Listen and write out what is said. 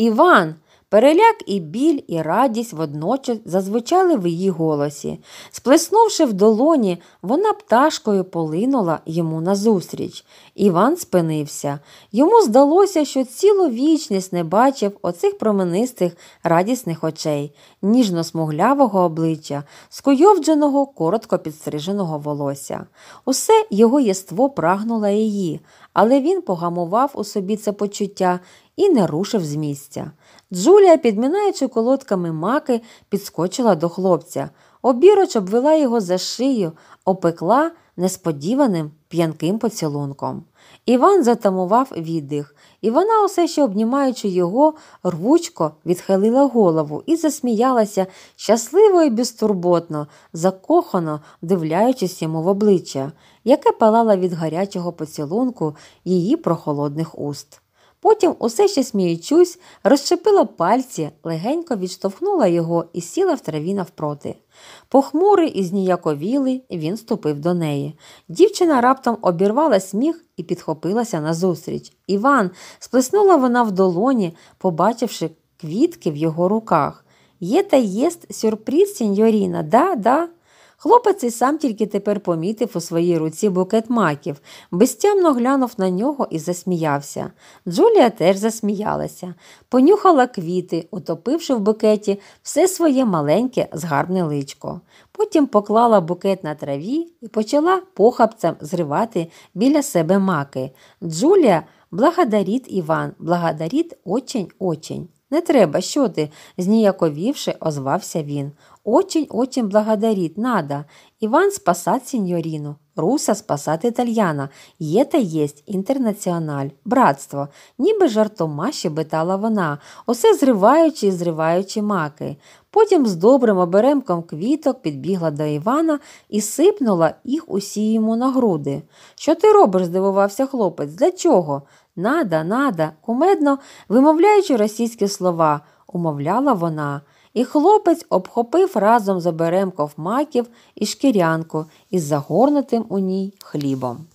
Іван. Переляк і біль, і радість водночас зазвучали в її голосі. Сплеснувши в долоні, вона пташкою полинула йому назустріч. Іван спинився. Йому здалося, що цілу вічність не бачив оцих променистих радісних очей, ніжно-смуглявого обличчя, скуйовдженого, коротко підстриженого волосся. Усе його єство прагнуло її, але він погамував у собі це почуття і не рушив з місця. Джулія, підмінаючи колодками маки, підскочила до хлопця. Обіроч обвела його за шию, опекла несподіваним п'янким поцілунком. Іван затамував віддих, і вона, усе ще обнімаючи його, рвучко відхилила голову і засміялася щасливо і безтурботно, закохано дивляючись йому в обличчя, яке палало від гарячого поцілунку її прохолодних уст. Потім, усе ще сміючись, розчепила пальці, легенько відштовхнула його і сіла в траві навпроти. Похмурий і зніяковілий він ступив до неї. Дівчина раптом обірвала сміх і підхопилася назустріч. Іван, сплеснула вона в долоні, побачивши квітки в його руках. Є та єст сюрприз, сіньоріна, да, да. Хлопець і сам тільки тепер помітив у своїй руці букет маків, безтямно глянув на нього і засміявся. Джулія теж засміялася, понюхала квіти, утопивши в букеті все своє маленьке згарбне личко. Потім поклала букет на траві і почала похапцем зривати біля себе маки. Джулія, благодаріт Іван, благодаріт, очень-очень. Не треба, що ти, зніяковівши, озвався він. Очень-очень благодарить надо. Іван спасать сеньоріну руса спасати тальяна, є та єсть інтернаціональ, братство, ніби жартома щебетала вона, усе зриваючи і зриваючи маки. Потім з добрим оберемком квіток підбігла до Івана і сипнула їх усі йому на груди. Що ти робиш? здивувався хлопець. Для чого? Нада, нада, кумедно, вимовляючи російські слова, умовляла вона і хлопець обхопив разом з оберемков маків і шкірянку із загорнутим у ній хлібом.